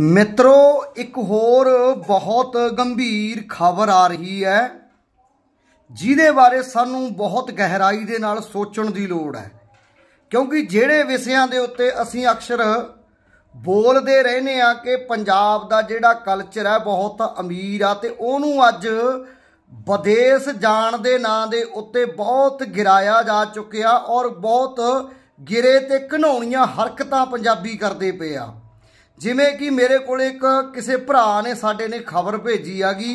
ਮਿੱਤਰੋ ਇੱਕ ਹੋਰ ਬਹੁਤ ਗੰਭੀਰ ਖਬਰ ਆ ਰਹੀ ਹੈ ਜਿਹਦੇ ਬਾਰੇ ਸਾਨੂੰ ਬਹੁਤ ਗਹਿਰਾਈ ਦੇ ਨਾਲ ਸੋਚਣ ਦੀ ਲੋੜ ਹੈ ਕਿਉਂਕਿ ਜਿਹੜੇ ਵਿਸ਼ਿਆਂ ਦੇ ਉੱਤੇ ਅਸੀਂ ਅਕਸਰ ਬੋਲਦੇ ਰਹਿੰਦੇ ਆ ਕਿ ਪੰਜਾਬ ਦਾ ਜਿਹੜਾ ਕਲਚਰ ਹੈ ਬਹੁਤ ਅਮੀਰ ਆ ਤੇ ਉਹਨੂੰ ਅੱਜ ਵਿਦੇਸ਼ ਜਾਣ ਦੇ ਨਾਂ ਦੇ ਉੱਤੇ ਬਹੁਤ ਗਿਰਾਇਆ ਜਾ ਚੁੱਕਿਆ ਔਰ ਬਹੁਤ ਗਿਰੇ ਤੇ ਘਨੌਣੀਆਂ ਹਰਕਤਾਂ ਪੰਜਾਬੀ ਕਰਦੇ ਪਏ ਆ ਜਿਵੇਂ ਕਿ ਮੇਰੇ ਕੋਲ ਇੱਕ ਕਿਸੇ ਭਰਾ ਨੇ ਸਾਡੇ ਨੇ ਖਬਰ ਭੇਜੀ ਆਗੀ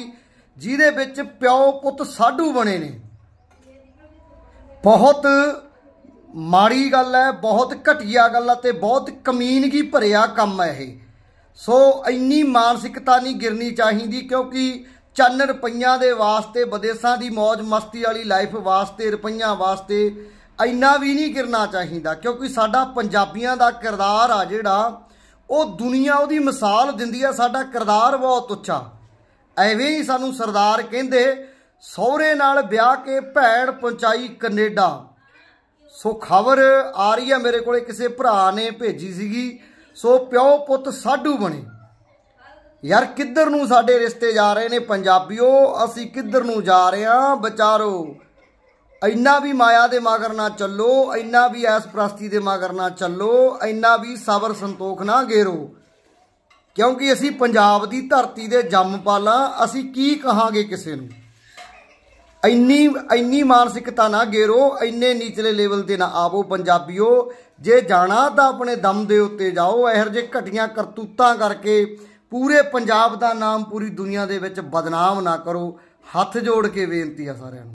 ਜਿਹਦੇ ਵਿੱਚ ਪਿਓ ਪੁੱਤ ਸਾਧੂ ਬਣੇ ਨੇ ਬਹੁਤ ਮਾੜੀ ਗੱਲ ਹੈ ਬਹੁਤ ਘਟੀਆ ਗੱਲ ਹੈ ਤੇ ਬਹੁਤ ਕਮੀਨਗੀ ਭਰਿਆ ਕੰਮ ਹੈ ਇਹ ਸੋ ਇੰਨੀ ਮਾਨਸਿਕਤਾ ਨਹੀਂ ਗਿਰਨੀ ਚਾਹੀਦੀ ਕਿਉਂਕਿ ਚੰਨ ਰੁਪਈਆਂ ਦੇ ਵਾਸਤੇ ਵਿਦੇਸ਼ਾਂ ਦੀ ਮौज ਮਸਤੀ ਵਾਲੀ ਲਾਈਫ ਵਾਸਤੇ ਰੁਪਈਆਂ ਵਾਸਤੇ ਇੰਨਾ ਵੀ ਨਹੀਂ ਗਿਰਨਾ ਚਾਹੀਦਾ ਕਿਉਂਕਿ ਸਾਡਾ ਪੰਜਾਬੀਆਂ ਦਾ ਕਿਰਦਾਰ ਆ ਜਿਹੜਾ ਉਹ ਦੁਨੀਆ ਉਹਦੀ ਮਿਸਾਲ ਦਿੰਦੀ ਆ ਸਾਡਾ ਕਿਰਦਾਰ ਬਹੁਤ ਉੱਚਾ ਐਵੇਂ ਹੀ ਸਾਨੂੰ ਸਰਦਾਰ ਕਹਿੰਦੇ ਸਹੁਰੇ ਨਾਲ ਵਿਆਹ ਕੇ ਭੈਣ ਪਹੁੰਚਾਈ ਕੈਨੇਡਾ ਸੋ ਖਬਰ ਆ ਰਹੀ ਆ ਮੇਰੇ ਕੋਲੇ ਕਿਸੇ ਭਰਾ ਨੇ ਭੇਜੀ ਸੀਗੀ ਸੋ ਪਿਓ ਪੁੱਤ ਸਾਡੂ ਬਣੇ ਯਾਰ ਕਿੱਧਰ ਨੂੰ ਸਾਡੇ ਰਿਸ਼ਤੇ ਜਾ ਰਹੇ ਨੇ ਪੰਜਾਬੀਓ ਅਸੀਂ ਕਿੱਧਰ ਨੂੰ ਜਾ ਰਹੇ ਆ ਵਿਚਾਰੋ ਇੰਨਾ ਵੀ ਮਾਇਆ ਦੇ ਮਗਰ ਨਾ ਚੱਲੋ ਇੰਨਾ ਵੀ ਐਸ ਪ੍ਰਸਤੀ ਦੇ ਮਗਰ ਨਾ ਚੱਲੋ ਇੰਨਾ ਵੀ ਸਬਰ ਸੰਤੋਖ ਨਾ ਗੇਰੋ ਕਿਉਂਕਿ ਅਸੀਂ ਪੰਜਾਬ ਦੀ ਧਰਤੀ ਦੇ ਜੰਮ ਪਾਲਾ ਅਸੀਂ ਕੀ ਕਹਾਂਗੇ ਕਿਸੇ ਨੂੰ ਇੰਨੀ ਇੰਨੀ ਮਾਨਸਿਕਤਾ ਨਾ ਗੇਰੋ ਇੰਨੇ ਨੀਚਲੇ ਲੈਵਲ ਤੇ ਨਾ ਆਵੋ ਪੰਜਾਬੀਓ ਜੇ ਜਾਣਾ ਤਾਂ ਆਪਣੇ ਦਮ ਦੇ ਉੱਤੇ ਜਾਓ ਇਹੋ ਜੇ ਘਟੀਆਂ ਕਰਤੂਤਾਂ ਕਰਕੇ ਪੂਰੇ ਪੰਜਾਬ ਦਾ ਨਾਮ ਪੂਰੀ ਦੁਨੀਆ ਦੇ ਵਿੱਚ ਬਦਨਾਮ ਨਾ ਕਰੋ ਹੱਥ ਜੋੜ ਕੇ ਬੇਨਤੀ ਆ ਸਾਰਿਆਂ ਨੂੰ